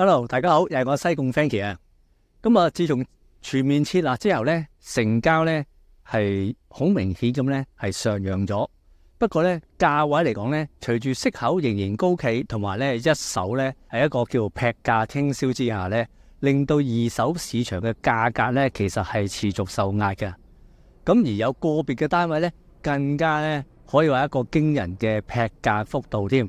hello，大家好，又系我西贡 f a n k y 啊。咁啊，自从全面撤立之后咧，成交咧系好明显咁咧系上扬咗。不过咧，价位嚟讲咧，随住息口仍然高企，同埋咧一手咧系一个叫劈价倾销之下咧，令到二手市场嘅价格咧其实系持续受压嘅。咁而有个别嘅单位咧，更加咧可以话一个惊人嘅劈价幅度添。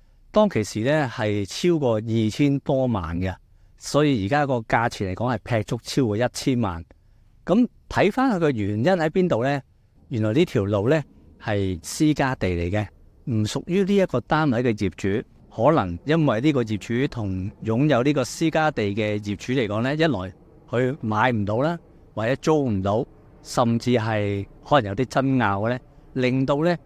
当其时咧，系超過二千多萬嘅，所以而家個價錢嚟講係劈足超過一千萬。咁睇翻佢個原因喺邊度呢？原來呢條路呢係私家地嚟嘅，唔屬於呢一個單位嘅業主。可能因為呢個業主同擁有呢個私家地嘅業主嚟講呢一來佢買唔到啦，或者租唔到，甚至係可能有啲爭拗呢令到呢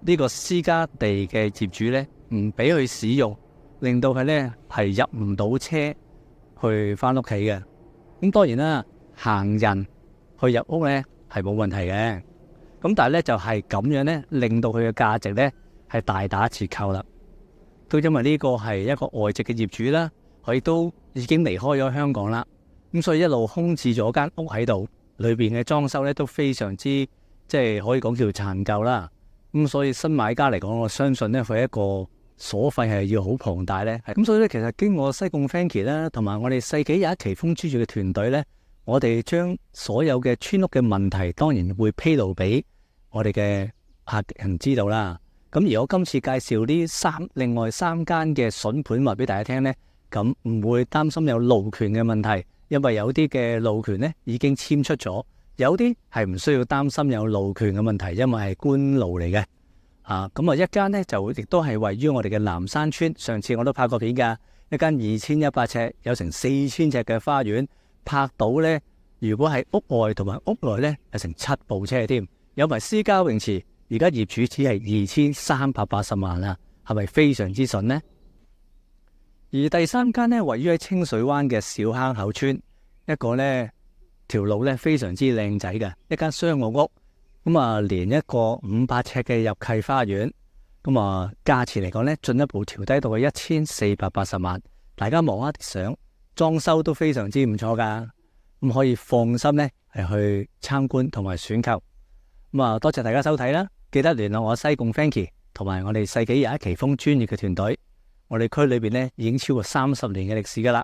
呢個私家地嘅業主呢。唔俾佢使用，令到佢咧系入唔到车去翻屋企嘅。咁当然啦，行人去入屋咧系冇问题嘅。咁但系咧就系咁样咧，令到佢嘅价值咧系大打折扣啦。都因为呢个系一个外籍嘅业主啦，佢都已经离开咗香港啦。咁所以一路空置咗间屋喺度，里边嘅装修咧都非常之即系可以讲叫残旧啦。咁所以新买家嚟讲，我相信咧佢一个。所費係要好龐大呢。咁所以咧，其實經過西貢 f a n k y 啦，同埋我哋世紀一旗風居住嘅團隊呢，我哋將所有嘅村屋嘅問題，當然會披露俾我哋嘅客人知道啦。咁而我今次介紹呢三另外三間嘅筍盤，話俾大家聽呢，咁唔會擔心有路權嘅問題，因為有啲嘅路權呢已經簽出咗，有啲係唔需要擔心有路權嘅問題，因為係官路嚟嘅。啊，咁啊一间咧就亦都系位于我哋嘅南山村，上次我都拍过片噶，一间二千一百尺，有成四千尺嘅花园，拍到咧，如果系屋外同埋屋内咧，有成七部车添，有埋私家泳池，而家业主只系二千三百八十万啊，系咪非常之顺呢？而第三间咧，位于喺清水湾嘅小坑口村，一个咧条路咧非常之靓仔嘅，一间商屋屋。咁啊，连一个五百尺嘅入契花园，咁啊，价钱嚟讲呢，进一步调低到去一千四百八十万。大家望下啲相，装修都非常之唔错噶，咁可以放心呢，系去参观同埋选购。咁啊，多谢大家收睇啦，记得联络我西贡 f a n k y 同埋我哋世纪廿一奇峰专业嘅团队。我哋区里边呢，已经超过三十年嘅历史噶啦，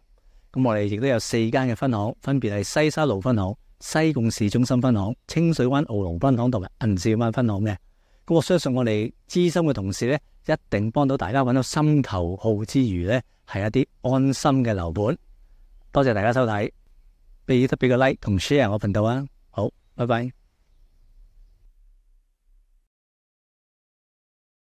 咁我哋亦都有四间嘅分行，分别系西沙路分行。西贡市中心分行、清水湾澳龙分行同埋银兆湾分行嘅，咁我相信我哋资深嘅同事咧，一定帮到大家揾到心头好之余咧，系一啲安心嘅楼盘。多谢大家收睇，记得俾个 like 同 share 我频道啊！好，拜拜。